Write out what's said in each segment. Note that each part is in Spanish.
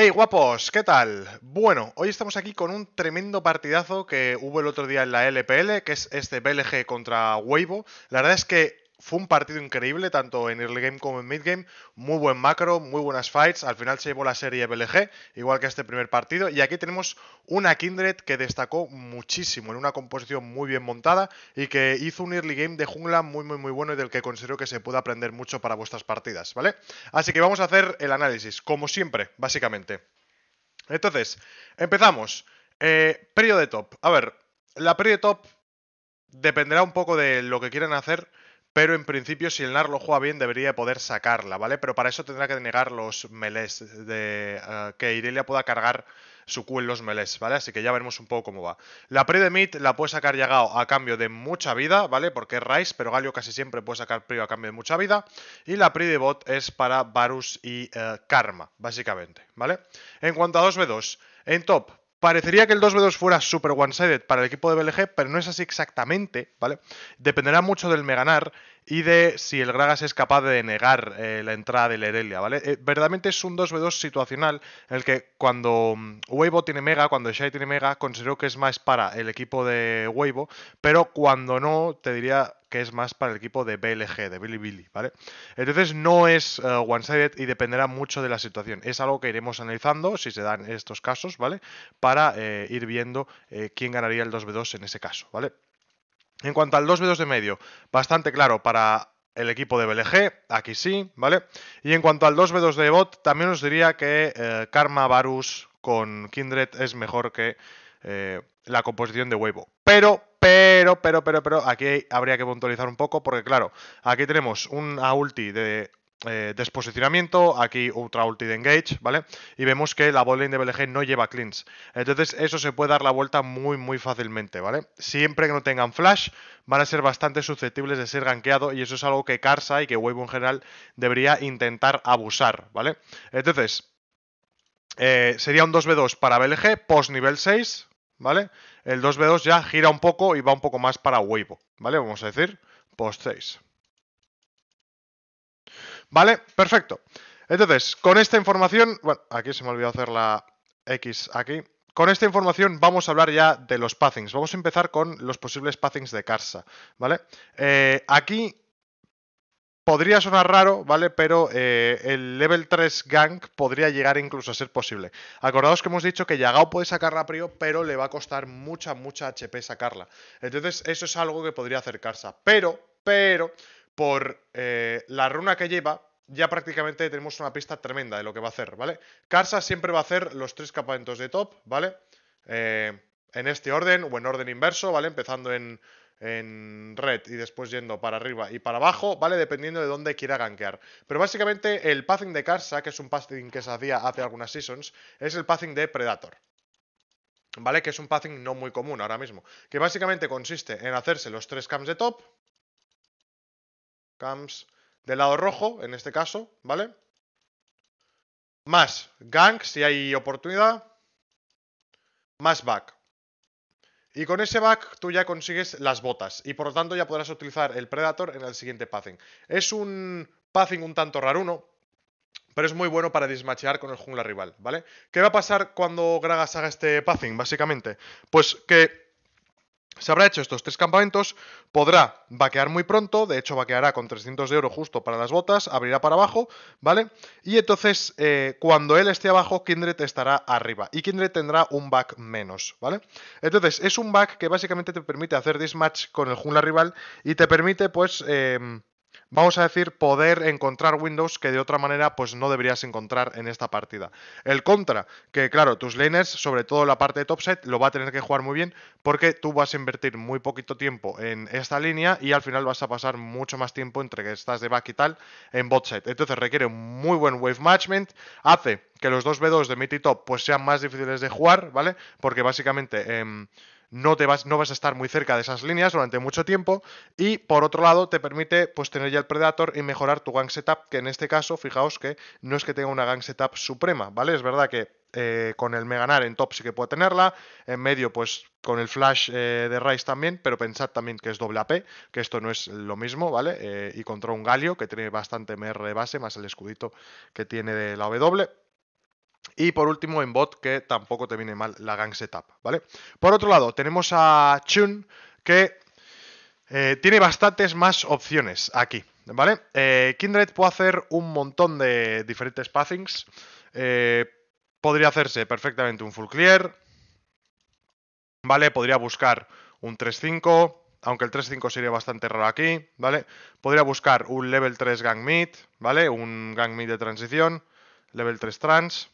Hey guapos, ¿qué tal? Bueno, hoy estamos aquí con un tremendo partidazo que hubo el otro día en la LPL, que es este BLG contra Weibo. La verdad es que fue un partido increíble, tanto en early game como en mid game. Muy buen macro, muy buenas fights. Al final se llevó la serie BLG, igual que este primer partido. Y aquí tenemos una Kindred que destacó muchísimo en una composición muy bien montada y que hizo un early game de jungla muy, muy, muy bueno y del que considero que se puede aprender mucho para vuestras partidas, ¿vale? Así que vamos a hacer el análisis, como siempre, básicamente. Entonces, empezamos. Eh, periodo de top. A ver, la periodo de top dependerá un poco de lo que quieran hacer pero en principio, si el Nar lo juega bien, debería poder sacarla, ¿vale? Pero para eso tendrá que negar los melés de eh, que Irelia pueda cargar su Q en los melés, ¿vale? Así que ya veremos un poco cómo va. La pre de mid la puede sacar llegado a cambio de mucha vida, ¿vale? Porque es Rice, pero Galio casi siempre puede sacar Pri a cambio de mucha vida. Y la pre de bot es para Varus y eh, Karma, básicamente, ¿vale? En cuanto a 2v2, en top, Parecería que el 2v2 fuera super one-sided para el equipo de BLG, pero no es así exactamente, ¿vale? Dependerá mucho del Meganar y de si el Gragas es capaz de negar eh, la entrada del Erelia, ¿vale? Eh, verdaderamente es un 2v2 situacional en el que cuando mm, Weibo tiene Mega, cuando Shai tiene Mega, considero que es más para el equipo de Weibo, pero cuando no, te diría que es más para el equipo de BLG, de Billy Billy, ¿vale? Entonces no es eh, one-sided y dependerá mucho de la situación. Es algo que iremos analizando si se dan estos casos, ¿vale? Para ir viendo quién ganaría el 2v2 en ese caso, ¿vale? En cuanto al 2 b 2 de medio, bastante claro para el equipo de BLG, aquí sí, ¿vale? Y en cuanto al 2v2 de bot, también os diría que eh, Karma Varus con Kindred es mejor que eh, la composición de Weibo. Pero, pero, pero, pero, pero, aquí habría que puntualizar un poco, porque claro, aquí tenemos un ulti de eh, desposicionamiento, aquí ultra ulti de engage, ¿vale? Y vemos que la botlane de BLG no lleva cleans. Entonces eso se puede dar la vuelta muy muy fácilmente, ¿vale? Siempre que no tengan flash van a ser bastante susceptibles de ser gankeado y eso es algo que Karsa y que Weibo en general debería intentar abusar, ¿vale? Entonces, eh, sería un 2v2 para BLG post nivel 6, ¿vale? El 2v2 ya gira un poco y va un poco más para Weibo, ¿vale? Vamos a decir post 6. ¿Vale? Perfecto. Entonces, con esta información, bueno, aquí se me olvidó hacer la X aquí. Con esta información vamos a hablar ya de los pathings. Vamos a empezar con los posibles pathings de Carsa, ¿vale? Eh, aquí podría sonar raro, ¿vale? Pero eh, el level 3 gank podría llegar incluso a ser posible. Acordaos que hemos dicho que Yagao puede a prio, pero le va a costar mucha, mucha HP sacarla. Entonces, eso es algo que podría hacer Carsa. Pero, pero por eh, la runa que lleva, ya prácticamente tenemos una pista tremenda de lo que va a hacer, ¿vale? Karsa siempre va a hacer los tres campamentos de top, ¿vale? Eh, en este orden o en orden inverso, ¿vale? Empezando en, en red y después yendo para arriba y para abajo, ¿vale? Dependiendo de dónde quiera gankear. Pero básicamente el pathing de Karsa, que es un pathing que se hacía hace algunas seasons, es el pathing de Predator. ¿Vale? Que es un pathing no muy común ahora mismo. Que básicamente consiste en hacerse los tres camps de top, Camps del lado rojo, en este caso, ¿vale? Más gank, si hay oportunidad. Más back. Y con ese back tú ya consigues las botas. Y por lo tanto ya podrás utilizar el Predator en el siguiente pathing. Es un pathing un tanto raruno. Pero es muy bueno para dismachear con el jungla rival, ¿vale? ¿Qué va a pasar cuando Gragas haga este pathing, básicamente? Pues que se habrá hecho estos tres campamentos, podrá vaquear muy pronto, de hecho vaqueará con 300 de oro justo para las botas, abrirá para abajo, ¿vale? Y entonces eh, cuando él esté abajo, Kindred estará arriba y Kindred tendrá un back menos, ¿vale? Entonces es un back que básicamente te permite hacer dismatch con el jungla rival y te permite pues... Eh, vamos a decir, poder encontrar Windows que de otra manera pues no deberías encontrar en esta partida. El contra, que claro, tus laners, sobre todo la parte de set lo va a tener que jugar muy bien porque tú vas a invertir muy poquito tiempo en esta línea y al final vas a pasar mucho más tiempo entre que estás de back y tal en set Entonces requiere un muy buen wave management, hace que los dos B2 de mid y top pues sean más difíciles de jugar, ¿vale? Porque básicamente... Em, no, te vas, no vas a estar muy cerca de esas líneas durante mucho tiempo y por otro lado te permite pues tener ya el Predator y mejorar tu gang setup, que en este caso, fijaos que no es que tenga una gang setup suprema, ¿vale? Es verdad que eh, con el Meganar en top sí que puede tenerla, en medio pues con el flash eh, de Rice también, pero pensad también que es doble AP, que esto no es lo mismo, ¿vale? Eh, y contra un Galio que tiene bastante MR de base, más el escudito que tiene de la W. Y por último, en bot, que tampoco te viene mal la gang setup, ¿vale? Por otro lado, tenemos a Chun, que eh, tiene bastantes más opciones aquí, ¿vale? Eh, Kindred puede hacer un montón de diferentes pathings. Eh, podría hacerse perfectamente un full clear, ¿vale? Podría buscar un 3-5, aunque el 3-5 sería bastante raro aquí, ¿vale? Podría buscar un level 3 gang mid, ¿vale? Un gang mid de transición, level 3 trans...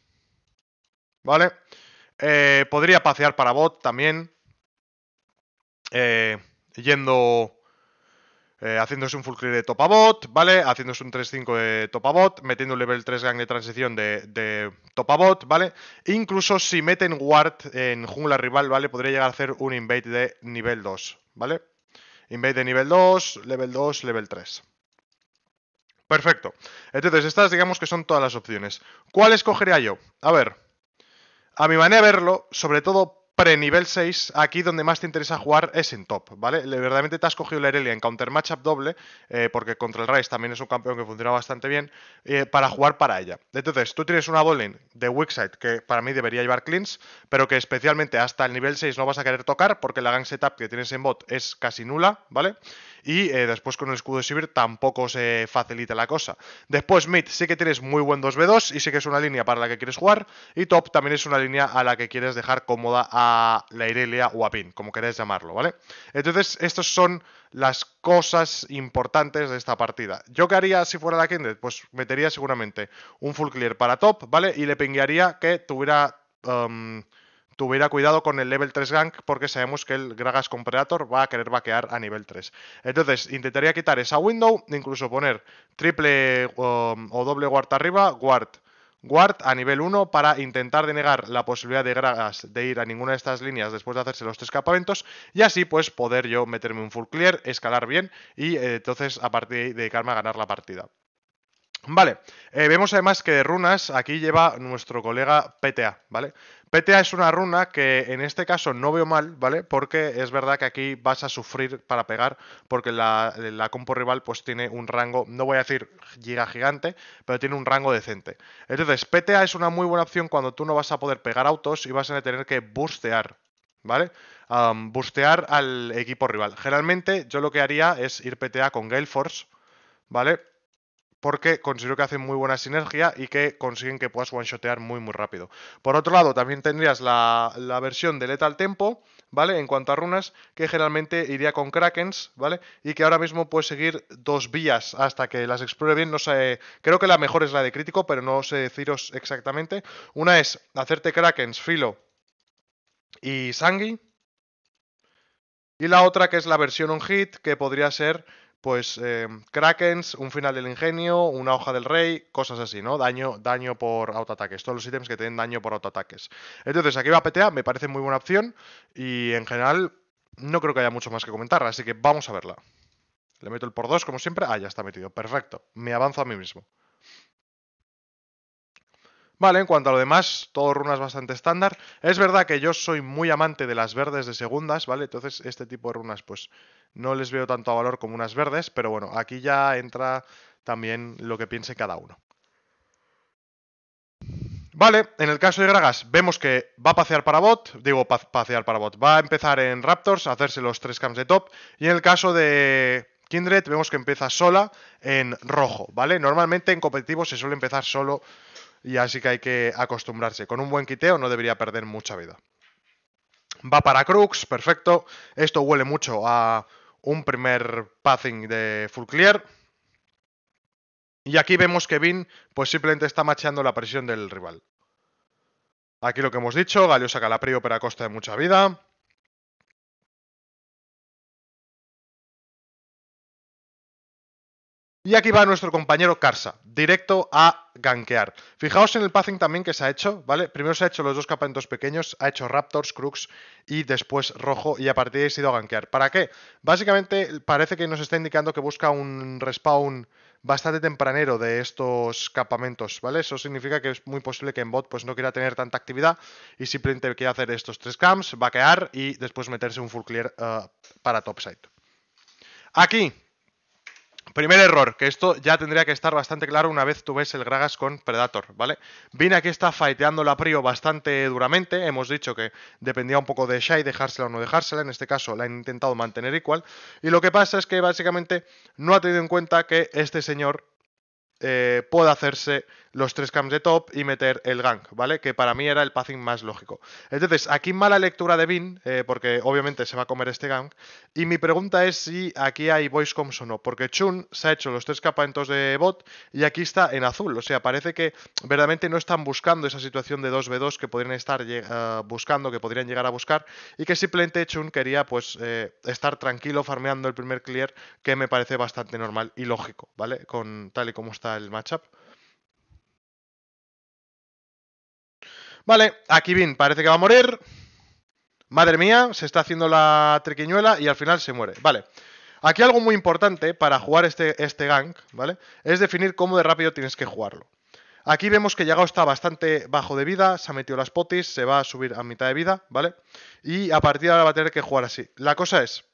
¿vale? Eh, podría pasear para bot también. Eh, yendo. Eh, haciéndose un full clear de top bot ¿vale? Haciéndose un 3-5 de bot metiendo un level 3 gang de transición de, de bot ¿vale? incluso si meten ward en jungla rival, ¿vale? Podría llegar a hacer un invade de nivel 2, ¿vale? Invade de nivel 2, level 2, level 3. Perfecto. Entonces, estas digamos que son todas las opciones. ¿Cuál escogería yo? A ver, a mi manera de verlo, sobre todo pre-nivel 6, aquí donde más te interesa jugar es en top, ¿vale? verdaderamente te has cogido la Erelia en counter matchup doble, eh, porque contra el Rice también es un campeón que funciona bastante bien, eh, para jugar para ella. Entonces, tú tienes una bowling de wickside que para mí debería llevar cleans, pero que especialmente hasta el nivel 6 no vas a querer tocar, porque la gang setup que tienes en bot es casi nula, ¿vale? Y eh, después con el escudo de Sivir tampoco se facilita la cosa. Después, mid, sí que tienes muy buen 2v2 y sí que es una línea para la que quieres jugar. Y top también es una línea a la que quieres dejar cómoda a la Irelia o a Pin, como queráis llamarlo, ¿vale? Entonces, estas son las cosas importantes de esta partida. ¿Yo qué haría si fuera la Kindred? Pues metería seguramente un full clear para top, ¿vale? Y le pinguearía que tuviera. Em, tuviera cuidado con el level 3 gank porque sabemos que el Gragas Predator va a querer vaquear a nivel 3. Entonces, intentaría quitar esa window, incluso poner triple um, o doble guard arriba, guard. Guard a nivel 1 para intentar denegar la posibilidad de Gragas de ir a ninguna de estas líneas después de hacerse los tres escapamentos. y así pues poder yo meterme un full clear, escalar bien y eh, entonces a partir de ahí dedicarme a ganar la partida. Vale, eh, vemos además que de runas aquí lleva nuestro colega PTA, ¿vale? PTA es una runa que en este caso no veo mal, ¿vale? Porque es verdad que aquí vas a sufrir para pegar, porque la, compo rival pues tiene un rango, no voy a decir giga gigante, pero tiene un rango decente. Entonces, PTA es una muy buena opción cuando tú no vas a poder pegar autos y vas a tener que bustear, ¿vale? bustear al equipo rival. Generalmente yo lo que haría es ir PTA con Galeforce, ¿vale? Force, ¿vale? porque considero que hacen muy buena sinergia y que consiguen que puedas one-shotear muy muy rápido. Por otro lado, también tendrías la, la, versión de Lethal Tempo, ¿vale? En cuanto a runas, que generalmente iría con Krakens, ¿vale? Y que ahora mismo puedes seguir dos vías hasta que las explore bien, no sé, creo que la mejor es la de crítico, pero no sé deciros exactamente. Una es hacerte Krakens, Filo y Sangui. Y la otra que es la versión on hit, que podría ser pues eh, Krakens, un final del ingenio, una hoja del rey, cosas así, ¿no? Daño, daño por autoataques, todos los ítems que tienen daño por autoataques. Entonces, aquí va PTA, me parece muy buena opción y en general no creo que haya mucho más que comentar, así que vamos a verla. Le meto el por 2 como siempre. Ah, ya está metido. Perfecto. Me avanzo a mí mismo. Vale, en cuanto a lo demás, todo runas bastante estándar. Es verdad que yo soy muy amante de las verdes de segundas, ¿vale? Entonces este tipo de runas pues no les veo tanto a valor como unas verdes, pero bueno, aquí ya entra también lo que piense cada uno. Vale, en el caso de Gragas, vemos que va a pasear para bot, digo pasear para bot, va a empezar en Raptors, a hacerse los tres camps de top, y en el caso de Kindred vemos que empieza sola en rojo, ¿vale? Normalmente en competitivo se suele empezar solo y así que hay que acostumbrarse. Con un buen quiteo no debería perder mucha vida. Va para Crux, perfecto. Esto huele mucho a un primer passing de Clear Y aquí vemos que Vin pues simplemente está macheando la presión del rival. Aquí lo que hemos dicho, Galio saca la prio pero a costa de mucha vida. Y aquí va nuestro compañero Carsa, directo a gankear. Fijaos en el passing también que se ha hecho, ¿vale? Primero se ha hecho los dos campamentos pequeños, ha hecho Raptors, Crux y después Rojo y a partir de ahí se ha ido a gankear. ¿Para qué? Básicamente parece que nos está indicando que busca un respawn bastante tempranero de estos campamentos, ¿vale? Eso significa que es muy posible que en bot pues no quiera tener tanta actividad y simplemente quiera hacer estos tres camps, vaquear y después meterse un full clear eh, para topside. Aquí Primer error, que esto ya tendría que estar bastante claro una vez tú ves el Gragas con Predator, ¿vale? vino aquí está faiteando la Prio bastante duramente, hemos dicho que dependía un poco de Shai dejársela o no dejársela, en este caso la han intentado mantener igual, y lo que pasa es que básicamente no ha tenido en cuenta que este señor eh, pueda hacerse los tres camps de top y meter el gank, ¿vale? Que para mí era el pathing más lógico. Entonces, aquí mala lectura de Bin, eh, porque obviamente se va a comer este gank. Y mi pregunta es si aquí hay voice comms o no, porque Chun se ha hecho los tres capamentos de bot y aquí está en azul. O sea, parece que verdaderamente no están buscando esa situación de 2v2 que podrían estar eh, buscando, que podrían llegar a buscar, y que simplemente Chun quería pues eh, estar tranquilo farmeando el primer clear, que me parece bastante normal y lógico, ¿vale? Con tal y como está el matchup. Vale, aquí Bin parece que va a morir. Madre mía, se está haciendo la triquiñuela y al final se muere. Vale. Aquí algo muy importante para jugar este, este gank, ¿vale? Es definir cómo de rápido tienes que jugarlo. Aquí vemos que Yagao está bastante bajo de vida, se ha metido las potis, se va a subir a mitad de vida, ¿vale? Y a partir de ahora va a tener que jugar así. La cosa es,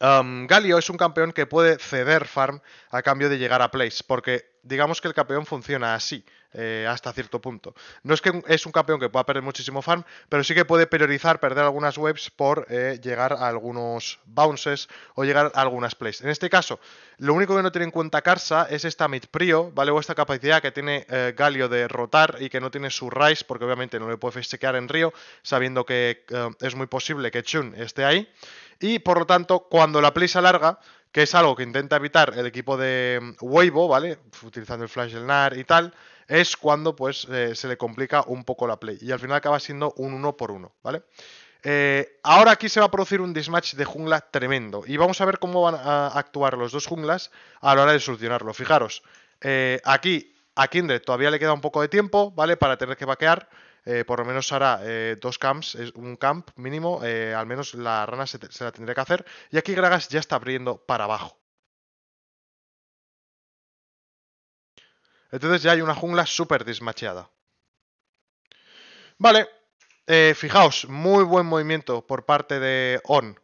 Galio es un campeón que puede ceder farm a cambio de llegar a place, porque digamos que el campeón funciona así, eh, hasta cierto punto. No es que es un campeón que pueda perder muchísimo farm, pero sí que puede priorizar perder algunas webs por eh, llegar a algunos bounces o llegar a algunas plays. En este caso, lo único que no tiene en cuenta Carsa es esta mid prio, ¿vale? O esta capacidad que tiene eh, Galio de rotar y que no tiene su rise, porque obviamente no le puede chequear en Río, sabiendo que es muy posible que Chun esté ahí. Y por lo tanto, cuando la play se alarga, que es algo que intenta evitar el equipo de mm, Weibo, ¿vale? Utilizando el flash del NAR y tal, es cuando pues eh, se le complica un poco la play. Y al final acaba siendo un 1 por 1, ¿vale? Eh, ahora aquí se va a producir un dismatch de jungla tremendo. Y vamos a ver cómo van a actuar los dos junglas a la hora de solucionarlo. Fijaros, eh, aquí a Kindred todavía le queda un poco de tiempo, ¿vale? Para tener que vaquear. Eh, por lo menos hará eh, dos camps, es un camp mínimo, eh, al menos la rana se, la tendría que hacer. Y aquí Gragas ya está abriendo para abajo. Entonces ya hay una jungla súper desmacheada. Vale, fijaos, muy buen movimiento por parte de On,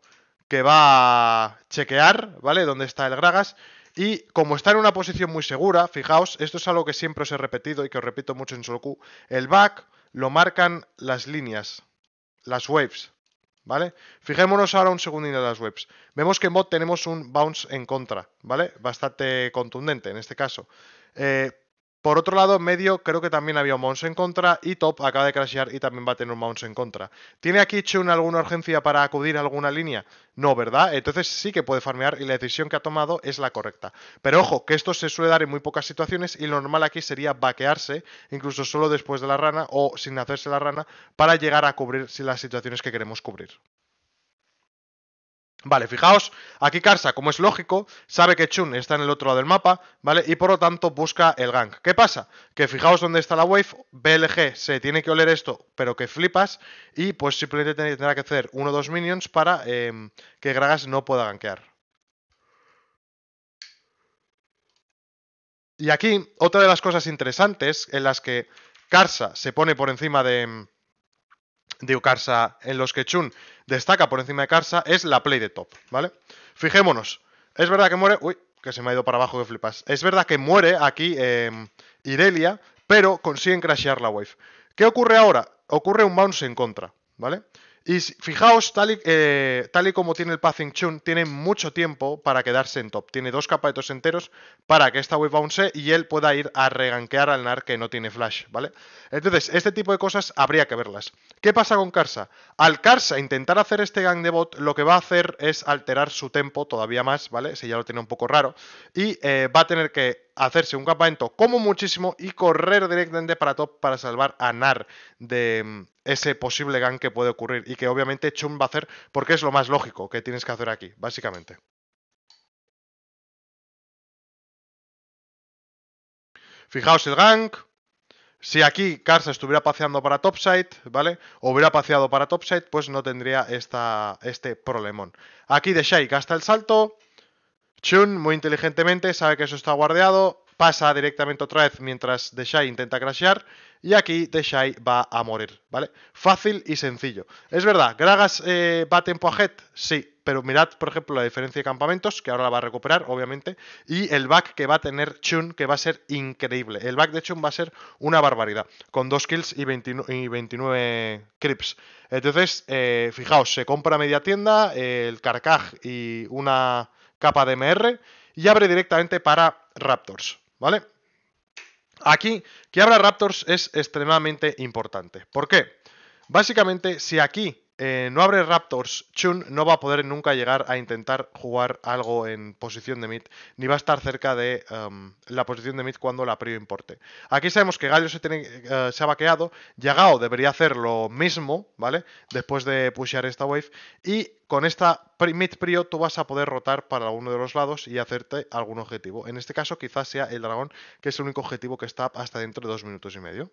que va a chequear, ¿vale? Dónde está el Gragas. Y como está en una posición muy segura, fijaos, esto es algo que siempre os he repetido y que os repito mucho en Solo el back lo marcan las líneas, las waves. ¿Vale? Fijémonos ahora un segundito en las waves. Vemos que en bot tenemos un bounce en contra, ¿vale? Bastante contundente en este caso. Eh, por otro lado, medio creo que también había un mouse en contra y top acaba de crashear y también va a tener un mouse en contra. ¿Tiene aquí Chun alguna urgencia para acudir a alguna línea? No, ¿verdad? Entonces sí que puede farmear y la decisión que ha tomado es la correcta. Pero ojo, que esto se suele dar en muy pocas situaciones y lo normal aquí sería vaquearse, incluso solo después de la rana o sin hacerse la rana, para llegar a cubrir las situaciones que queremos cubrir. Vale, fijaos, aquí Karsa, como es lógico, sabe que Chun está en el otro lado del mapa, ¿vale? Y por lo tanto busca el gank. ¿Qué pasa? Que fijaos dónde está la wave, BLG se tiene que oler esto, pero que flipas, y pues simplemente tendrá que hacer uno o dos minions para em, que Gragas no pueda gankear. Y aquí, otra de las cosas interesantes en las que Karsa se pone por encima de em, de en los que Chun destaca por encima de Karsa es la play de top, ¿vale? Fijémonos, es verdad que muere... Uy, que se me ha ido para abajo que flipas. Es verdad que muere aquí em, Irelia, pero consiguen crashear la wave. ¿Qué ocurre ahora? Ocurre un bounce en contra, ¿vale? Y fijaos, tal y, eh, tal y como tiene el Passing Chun, tiene mucho tiempo para quedarse en top. Tiene dos dos enteros para que esta wave bounce y él pueda ir a reganquear al NAR que no tiene flash, ¿vale? Entonces, este tipo de cosas habría que verlas. ¿Qué pasa con Karsa? Al Karsa intentar hacer este gang de bot, lo que va a hacer es alterar su tempo todavía más, ¿vale? Si ya lo tiene un poco raro. Y eh, va a tener que hacerse un campamento como muchísimo y correr directamente para top para salvar a Nar de mm, ese posible gank que puede ocurrir y que obviamente Chum va a hacer porque es lo más lógico que tienes que hacer aquí, básicamente. Fijaos el gank. Si aquí Karsa estuviera paseando para topside, ¿vale? O hubiera paseado para topside, pues no tendría esta, este problemón. Aquí de Shai gasta el salto. Chun, muy inteligentemente, sabe que eso está guardeado, pasa directamente otra vez mientras shy intenta crashear y aquí shy va a morir, ¿vale? Fácil y sencillo. Es verdad, Gragas eh, va a tiempo a Head, sí, pero mirad, por ejemplo, la diferencia de campamentos, que ahora la va a recuperar, obviamente, y el back que va a tener Chun, que va a ser increíble. El back de Chun va a ser una barbaridad, con 2 kills y 29, y creeps. Entonces, eh, fijaos, se compra media tienda, el carcaj y una capa DMR y abre directamente para Raptors, ¿vale? Aquí, que abra Raptors es extremadamente importante. ¿Por qué? Básicamente, si aquí eh, no abre Raptors, Chun no va a poder nunca llegar a intentar jugar algo en posición de mid, ni va a estar cerca de em, la posición de mid cuando la prio importe. Aquí sabemos que Gallo eh, se, ha vaqueado, Yagao debería hacer lo mismo, ¿vale? Después de pushear esta wave, y con esta mid prio tú vas a poder rotar para alguno de los lados y hacerte algún objetivo. En este caso quizás sea el dragón, que es el único objetivo que está hasta dentro de dos minutos y medio.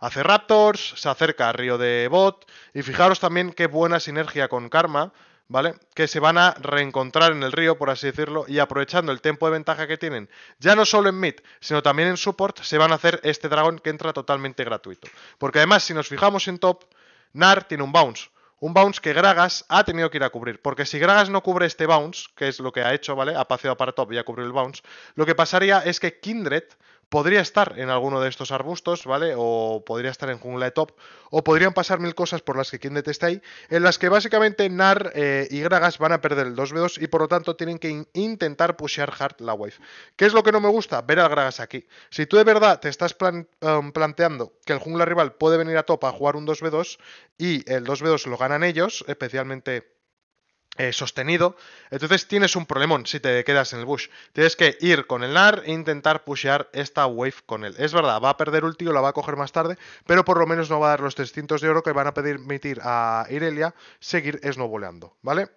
hace Raptors, se acerca a Río de Bot, y fijaros también qué buena sinergia con Karma, ¿vale? Que se van a reencontrar en el río, por así decirlo, y aprovechando el tiempo de ventaja que tienen, ya no solo en mid, sino también en support, se van a hacer este dragón que entra totalmente gratuito. Porque además, si nos fijamos en top, Nar tiene un bounce. Un bounce que Gragas ha tenido que ir a cubrir. Porque si Gragas no cubre este bounce, que es lo que ha hecho, ¿vale? Ha paseado para top y ha cubrido el bounce. Lo que pasaría es que Kindred Podría estar en alguno de estos arbustos, ¿vale? O podría estar en jungla de top. O podrían pasar mil cosas por las que quien está ahí. En las que básicamente Nar eh, y Gragas van a perder el 2v2 y por lo tanto tienen que intentar pushear hard la wave. ¿Qué es lo que no me gusta? Ver al Gragas aquí. Si tú de verdad te estás em, planteando que el jungla rival puede venir a top a jugar un 2v2 y el 2v2 lo ganan ellos, especialmente eh, sostenido, entonces tienes un problemón si te quedas en el bush. Tienes que ir con el NAR e intentar pushear esta wave con él. Es verdad, va a perder ulti la va a coger más tarde, pero por lo menos no va a dar los 300 de oro que van a permitir a Irelia seguir snowboleando, ¿vale?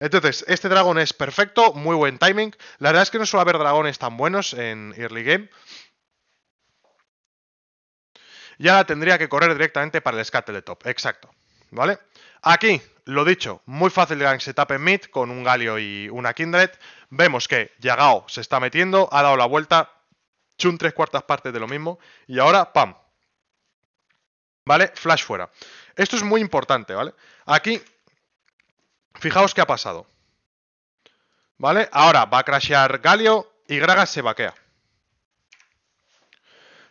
Entonces, este dragón es perfecto, muy buen timing. La verdad es que no suele haber dragones tan buenos en early game. Ya tendría que correr directamente para el scuttle top, exacto, ¿vale? vale Aquí, lo dicho, muy fácil gang setup en mid con un Galio y una Kindred. Vemos que Yagao se está metiendo, ha dado la vuelta, chun tres cuartas partes de lo mismo y ahora ¡pam! ¿Vale? Flash fuera. Esto es muy importante, ¿vale? Aquí, fijaos qué ha pasado. ¿Vale? Ahora va a crashear Galio y Gragas se vaquea.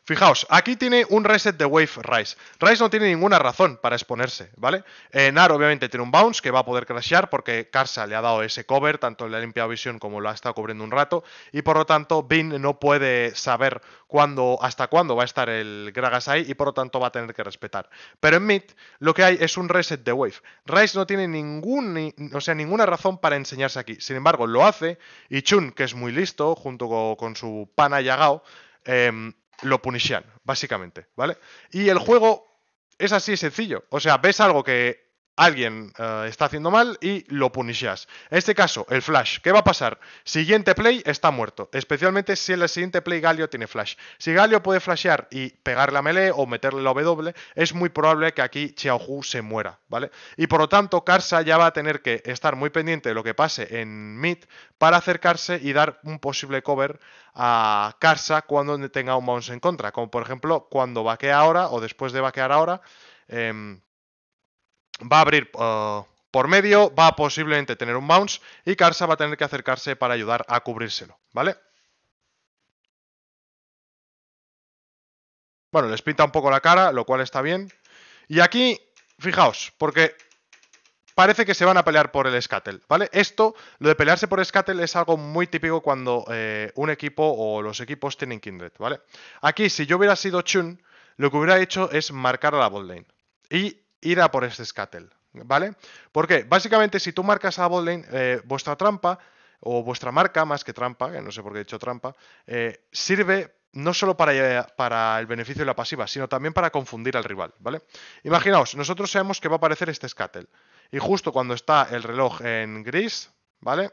Fijaos, aquí tiene un reset de Wave Rice. Rice no tiene ninguna razón para exponerse, ¿vale? Eh, Nar obviamente tiene un bounce que va a poder crashear porque Karsa le ha dado ese cover, tanto le ha limpiado visión como lo ha estado cubriendo un rato, y por lo tanto Bin no puede saber cuándo, hasta cuándo va a estar el Gragas ahí y por lo tanto va a tener que respetar. Pero en mid lo que hay es un reset de Wave. Rice no tiene ningún, sea, ninguna razón para enseñarse aquí. Sin embargo, lo hace y Chun, que es muy listo, junto con, su pana Yagao, eh, lo punishían, básicamente, ¿vale? Y el juego es así sencillo. O sea, ves algo que alguien eh, está haciendo mal y lo punishas. En este caso, el Flash. ¿Qué va a pasar? Siguiente play está muerto. Especialmente si en el siguiente play Galio tiene Flash. Si Galio puede flashear y pegarle a melee o meterle la W, es muy probable que aquí Xiaohu se muera, ¿vale? Y por lo tanto, Karsa ya va a tener que estar muy pendiente de lo que pase en mid para acercarse y dar un posible cover a Karsa cuando tenga un mouse en contra. Como por ejemplo, cuando vaquea ahora o después de vaquear ahora. Em, va a abrir eh, por medio, va a posiblemente tener un bounce y Carsa va a tener que acercarse para ayudar a cubrírselo, ¿vale? Bueno, les pinta un poco la cara, lo cual está bien. Y aquí, fijaos, porque parece que se van a pelear por el Scattle, ¿vale? Esto, lo de pelearse por Scattle es algo muy típico cuando eh, un equipo o los equipos tienen Kindred, ¿vale? Aquí, si yo hubiera sido Chun, lo que hubiera hecho es marcar a la bot lane. Y ir a por este scuttle, ¿vale? Porque básicamente si tú marcas a botlane, eh, vuestra trampa o vuestra marca, más que trampa, que no sé por qué he dicho trampa, eh, sirve no solo eh, para, el beneficio de la pasiva, sino también para confundir al rival, ¿vale? Imaginaos, nosotros sabemos que va a aparecer este scuttle. Y justo cuando está el reloj en gris, ¿vale?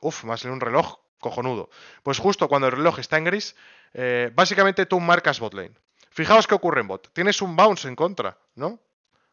Uf, más en un reloj cojonudo. Pues justo cuando el reloj está en gris, básicamente tú marcas botlane. Fijaos qué ocurre en bot. Tienes un bounce en contra, ¿no?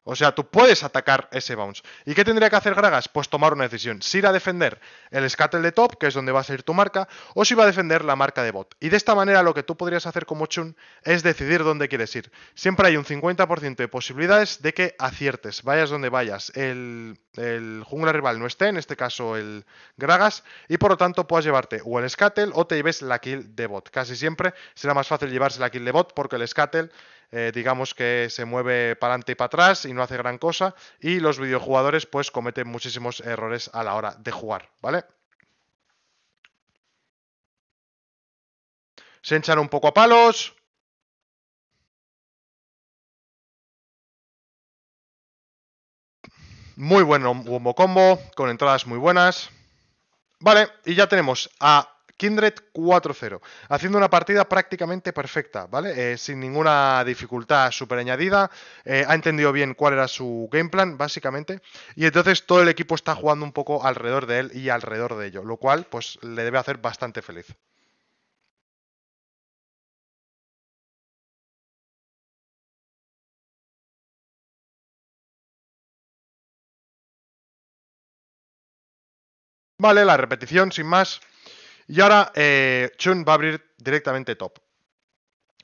O sea, tú puedes atacar ese bounce. ¿Y qué tendría que hacer Gragas? Pues tomar una decisión. Si ir a defender el Scuttle de top, que es donde va a salir tu marca, o si va a defender la marca de bot. Y de esta manera lo que tú podrías hacer como Chun es decidir dónde quieres ir. Siempre hay un 50% de posibilidades de que aciertes, vayas donde vayas. El, el jungla rival no esté, en este caso el Gragas, y por lo tanto puedas llevarte o el Scuttle o te lleves la kill de bot. Casi siempre será más fácil llevarse la kill de bot porque el Scuttle... Eh, digamos que se mueve para adelante y para atrás y no hace gran cosa. Y los videojugadores pues cometen muchísimos errores a la hora de jugar, ¿vale? Se echan un poco a palos. Muy buen combo, con entradas muy buenas. Vale, y ya tenemos a Kindred 4-0, haciendo una partida prácticamente perfecta, ¿vale? Eh, sin ninguna dificultad súper añadida, eh, ha entendido bien cuál era su game plan, básicamente, y entonces todo el equipo está jugando un poco alrededor de él y alrededor de ello, lo cual pues le debe hacer bastante feliz. Vale, la repetición, sin más. Y ahora eh, Chun va a abrir directamente top.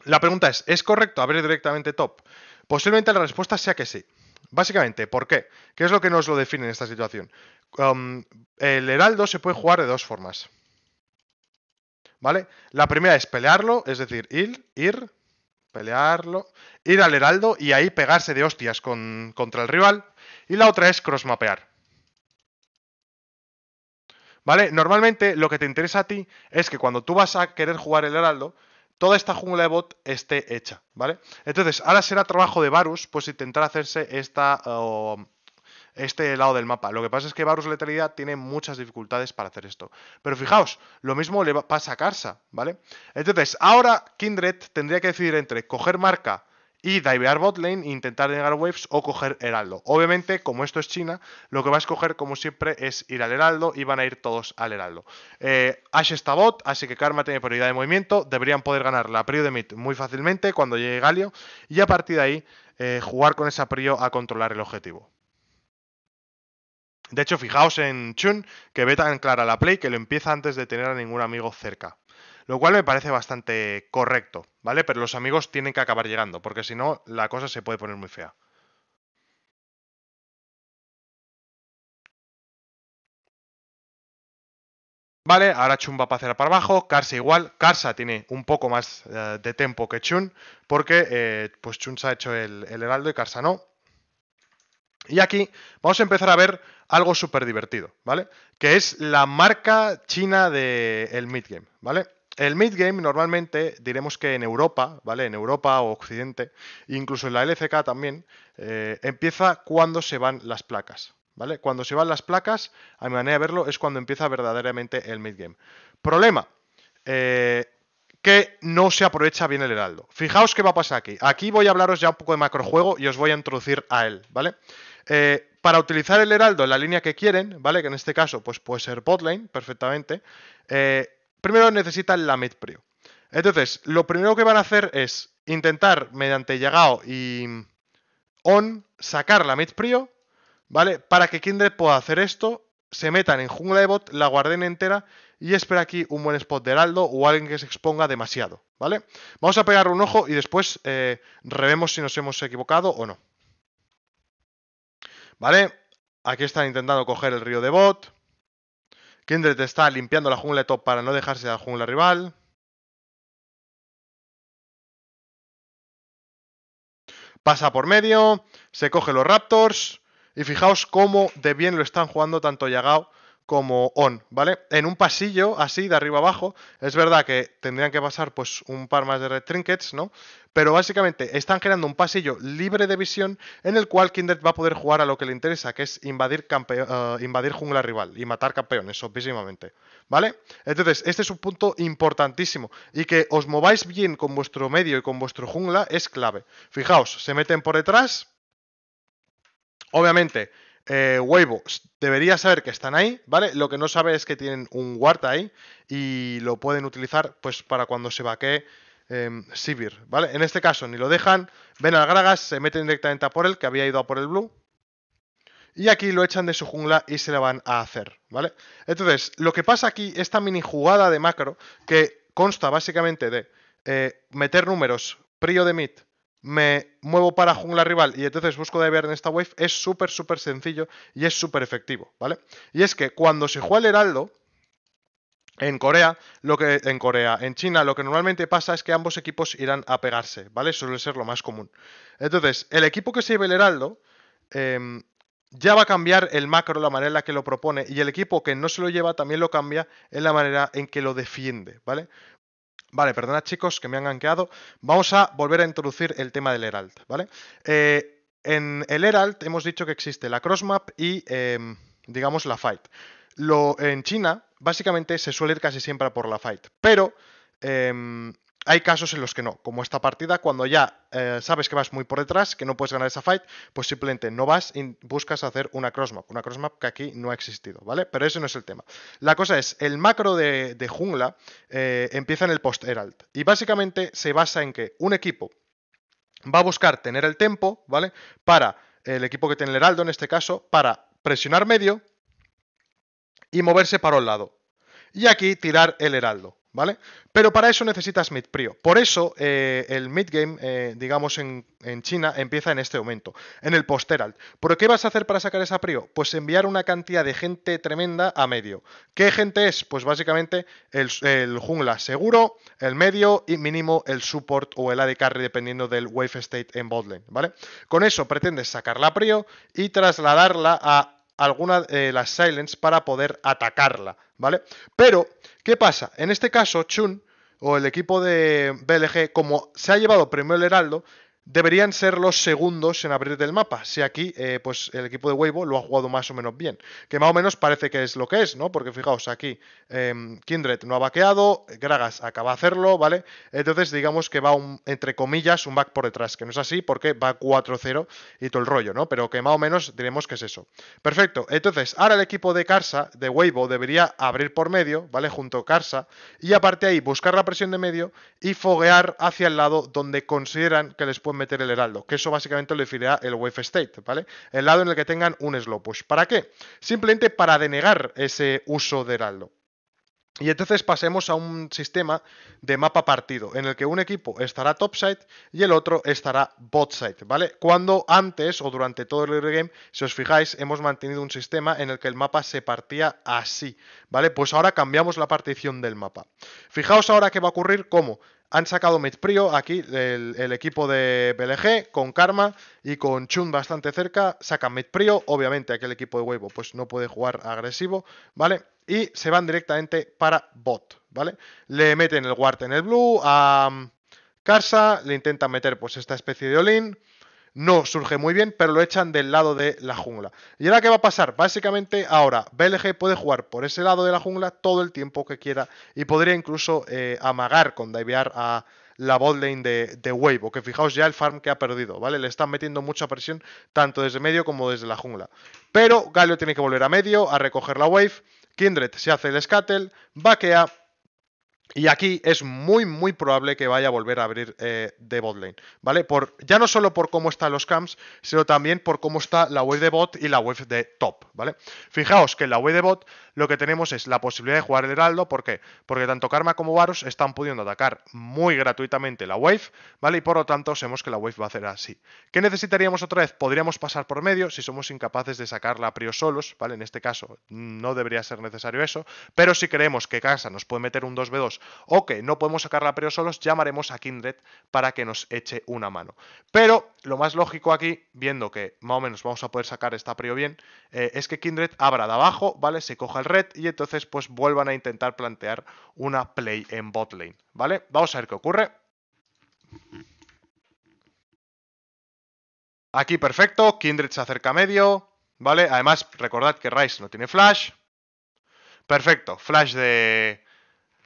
La pregunta es, ¿es correcto abrir directamente top? Posiblemente la respuesta sea que sí. Básicamente, ¿por qué? ¿Qué es lo que nos lo define en esta situación? Um, el heraldo se puede jugar de dos formas. ¿Vale? La primera es pelearlo, es decir, ir, ir, pelearlo, ir al heraldo y ahí pegarse de hostias con, contra el rival. Y la otra es crossmapear. ¿Vale? Normalmente lo que te interesa a ti es que cuando tú vas a querer jugar el heraldo, toda esta jungla de bot esté hecha, ¿vale? Entonces, ahora será trabajo de Varus, pues intentar hacerse esta, este lado del mapa. Lo que pasa es que Varus Letalidad tiene muchas dificultades para hacer esto. Pero fijaos, lo mismo le pasa a Karsa, ¿vale? Entonces, ahora Kindred tendría que decidir entre coger marca y divear lane, intentar negar waves o coger heraldo. Obviamente, como esto es China, lo que va a escoger, como siempre, es ir al heraldo y van a ir todos al heraldo. Eh, Ash está bot, así que Karma tiene prioridad de movimiento, deberían poder ganar la prio de mid muy fácilmente cuando llegue Galio y a partir de ahí eh, jugar con esa prio a controlar el objetivo. De hecho, fijaos en Chun, que ve tan clara la play que lo empieza antes de tener a ningún amigo cerca. Lo cual me parece bastante correcto, ¿vale? Pero los amigos tienen que acabar llegando, porque si no, la cosa se puede poner muy fea. Vale, ahora Chun va a pasar para abajo, Karsa igual, Karsa tiene un poco más eh, de tempo que Chun, porque eh, pues Chun se ha hecho el, heraldo y Karsa no. Y aquí vamos a empezar a ver algo súper divertido, ¿vale? Que es la marca china del midgame, ¿vale? El mid-game normalmente diremos que en Europa, ¿vale? En Europa o Occidente, incluso en la LCK también, eh, empieza cuando se van las placas, ¿vale? Cuando se van las placas, a mi manera de verlo, es cuando empieza verdaderamente el mid-game. Problema, eh, que no se aprovecha bien el heraldo. Fijaos qué va a pasar aquí. Aquí voy a hablaros ya un poco de macrojuego y os voy a introducir a él, ¿vale? Eh, para utilizar el heraldo en la línea que quieren, ¿vale? Que en este caso pues puede ser botlane perfectamente primero necesitan la prio. Entonces, lo primero que van a hacer es intentar, mediante llegado y on, sacar la prio, ¿vale? Para que Kindred pueda hacer esto, se metan en jungla de bot, la guarden entera y espera aquí un buen spot de heraldo o alguien que se exponga demasiado, ¿vale? Vamos a pegar un ojo y después eh, revemos si nos hemos equivocado o no. ¿Vale? Aquí están intentando coger el río de bot. Kindred está limpiando la jungla de top para no dejarse la jungla rival. Pasa por medio, se coge los Raptors. Y fijaos cómo de bien lo están jugando tanto Yagao como on, ¿vale? En un pasillo, así, de arriba abajo, es verdad que tendrían que pasar pues un par más de red trinkets, ¿no? Pero básicamente están generando un pasillo libre de visión en el cual Kindred va a poder jugar a lo que le interesa, que es invadir, eh, invadir jungla rival y matar campeones, obviamente, ¿vale? Entonces, este es un punto importantísimo y que os mováis bien con vuestro medio y con vuestro jungla es clave. Fijaos, se meten por detrás, obviamente eh, debería saber que están ahí, ¿vale? Lo que no sabe es que tienen un ward ahí y lo pueden utilizar pues para cuando se vaquee eh, em, Sivir, ¿vale? En este caso ni lo dejan, ven al Gragas, se meten directamente a por él, que había ido a por el blue. Y aquí lo echan de su jungla y se la van a hacer, ¿vale? Entonces, lo que pasa aquí, esta mini jugada de macro, que consta básicamente de eh, meter números, prio de mid, me muevo para jungla rival y entonces busco de ver en esta wave, es súper, súper sencillo y es súper efectivo, ¿vale? Y es que cuando se juega el heraldo, en Corea, lo que en Corea, en China, lo que normalmente pasa es que ambos equipos irán a pegarse, ¿vale? Suele ser lo más común. Entonces, el equipo que se lleve el heraldo em, ya va a cambiar el macro, la manera en la que lo propone, y el equipo que no se lo lleva también lo cambia en la manera en que lo defiende, ¿vale? Vale, perdonad chicos que me han ganqueado. Vamos a volver a introducir el tema del Herald, ¿vale? Eh, en el Herald hemos dicho que existe la crossmap y, em, digamos, la fight. Lo, en China, básicamente se suele ir casi siempre por la fight, pero em, hay casos en los que no, como esta partida, cuando ya eh, sabes que vas muy por detrás, que no puedes ganar esa fight, pues simplemente no vas y buscas hacer una crossmap, una crossmap que aquí no ha existido, ¿vale? Pero ese no es el tema. La cosa es, el macro de, jungla eh, empieza en el post-herald y básicamente se basa en que un equipo va a buscar tener el tempo, ¿vale? Para el equipo que tiene el heraldo en este caso, para presionar medio y moverse para un lado. Y aquí tirar el heraldo, ¿vale? Pero para eso necesitas mid-prio. Por eso eh, el mid-game, eh, digamos, en, China empieza en este momento, en el posteralt. ¿Pero qué vas a hacer para sacar esa prio? Pues enviar una cantidad de gente tremenda a medio. ¿Qué gente es? Pues básicamente el, jungla seguro, el medio y mínimo el support o el AD carry dependiendo del wave state en botlane, ¿vale? Con eso pretendes sacar la prio y trasladarla a alguna de eh, las silence para poder atacarla, ¿vale? Pero, ¿qué pasa? En este caso, Chun o el equipo de BLG, como se ha llevado primero el heraldo, deberían ser los segundos en abrir del mapa. Si aquí, eh, pues el equipo de Weibo lo ha jugado más o menos bien. Que más o menos parece que es lo que es, ¿no? Porque fijaos, aquí em, Kindred no ha vaqueado, Gragas acaba de hacerlo, ¿vale? Entonces, digamos que va un, entre comillas, un back por detrás, que no es así porque va 4-0 y todo el rollo, ¿no? Pero que más o menos diremos que es eso. Perfecto. Entonces, ahora el equipo de Carsa, de Weibo, debería abrir por medio, ¿vale? Junto a Carsa. Y aparte ahí, buscar la presión de medio y foguear hacia el lado donde consideran que les pueden meter el heraldo, que eso básicamente lo definirá el wave state, ¿vale? El lado en el que tengan un slow pues, ¿Para qué? Simplemente para denegar ese uso de heraldo. Y entonces pasemos a un sistema de mapa partido, en el que un equipo estará topside y el otro estará botside, ¿vale? Cuando antes o durante todo el game, si os fijáis, hemos mantenido un sistema en el que el mapa se partía así, ¿vale? Pues ahora cambiamos la partición del mapa. Fijaos ahora qué va a ocurrir, cómo han sacado prio aquí, el, equipo de BLG, con Karma y con Chun bastante cerca. Sacan prio, obviamente aquel equipo de Weibo pues no puede jugar agresivo, ¿vale? Y se van directamente para bot, ¿vale? Le meten el guard en el blue a um, Karsa, le intentan meter pues esta especie de Olin no surge muy bien, pero lo echan del lado de la jungla. ¿Y ahora qué va a pasar? Básicamente ahora BLG puede jugar por ese lado de la jungla todo el tiempo que quiera y podría incluso eh, amagar con divear a la botlane de, wave. o que fijaos ya el farm que ha perdido, ¿vale? Le están metiendo mucha presión tanto desde medio como desde la jungla. Pero Galio tiene que volver a medio, a recoger la wave, Kindred se hace el scuttle. vaquea, y aquí es muy, muy probable que vaya a volver a abrir eh, de botlane, ¿vale? Por, ya no solo por cómo están los camps, sino también por cómo está la wave de bot y la wave de top, ¿vale? Fijaos que en la wave de bot lo que tenemos es la posibilidad de jugar el heraldo, ¿por qué? Porque tanto Karma como Varus están pudiendo atacar muy gratuitamente la wave, ¿vale? Y por lo tanto sabemos que la wave va a hacer así. ¿Qué necesitaríamos otra vez? Podríamos pasar por medio si somos incapaces de sacarla a prios solos, ¿vale? En este caso no debería ser necesario eso, pero si creemos que Casa nos puede meter un 2v2 o que no podemos sacar la prio solos, llamaremos a Kindred para que nos eche una mano. Pero lo más lógico aquí, viendo que más o menos vamos a poder sacar esta prio bien, eh, es que Kindred abra de abajo, ¿vale? Se coja el red y entonces pues vuelvan a intentar plantear una play en botlane, ¿vale? Vamos a ver qué ocurre. Aquí perfecto, Kindred se acerca a medio, ¿vale? Además, recordad que Rice no tiene flash. Perfecto, flash de,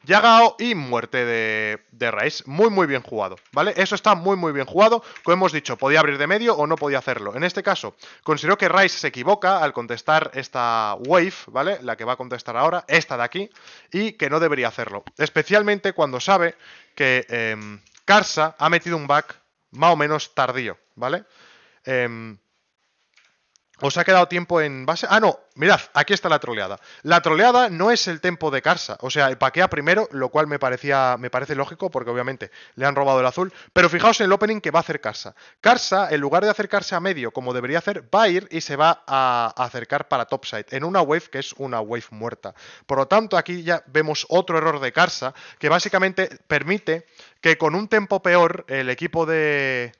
Yagao y muerte de, de Rice. Muy, muy bien jugado, ¿vale? Eso está muy, muy bien jugado. Como hemos dicho, podía abrir de medio o no podía hacerlo. En este caso, considero que Rice se equivoca al contestar esta wave, ¿vale? La que va a contestar ahora, esta de aquí, y que no debería hacerlo. Especialmente cuando sabe que eh, em, Karsa ha metido un back más o menos tardío, ¿vale? Eh, os ha quedado tiempo en base. Ah, no, mirad, aquí está la troleada. La troleada no es el tempo de Carsa, o sea, paquea primero, lo cual me, parece lógico porque obviamente le han robado el azul. Pero fijaos en el opening que va a hacer Carsa. Carsa, en lugar de acercarse a medio como debería hacer, va a ir y se va a acercar para topside en una wave que es una wave muerta. Por lo tanto, aquí ya vemos otro error de Carsa que básicamente permite que con un tempo peor el equipo de,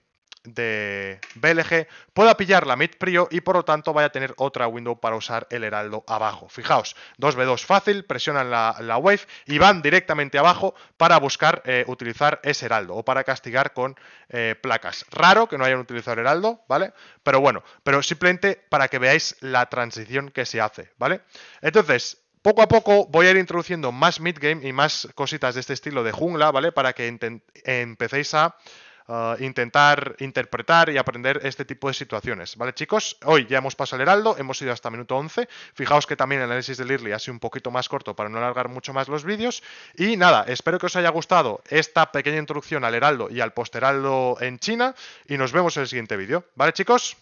de BLG pueda pillar la mid prio y por lo tanto vaya a tener otra window para usar el heraldo abajo. Fijaos, 2v2 fácil, presionan la, wave y van directamente abajo para buscar eh, utilizar ese heraldo o para castigar con eh, placas. Raro que no hayan utilizado el heraldo, ¿vale? Pero bueno, pero simplemente para que veáis la transición que se hace, ¿vale? Entonces, poco a poco voy a ir introduciendo más mid game y más cositas de este estilo de jungla, ¿vale? Para que empecéis a Ah, intentar interpretar y aprender este tipo de situaciones. ¿Vale, chicos? Hoy ya hemos pasado al heraldo, hemos ido hasta minuto 11. Fijaos que también el análisis del Early ha sido un poquito más corto para no alargar mucho más los vídeos. Y nada, espero que os haya gustado esta pequeña introducción al heraldo y al posteraldo en China. Y nos vemos en el siguiente vídeo. ¿Vale, chicos?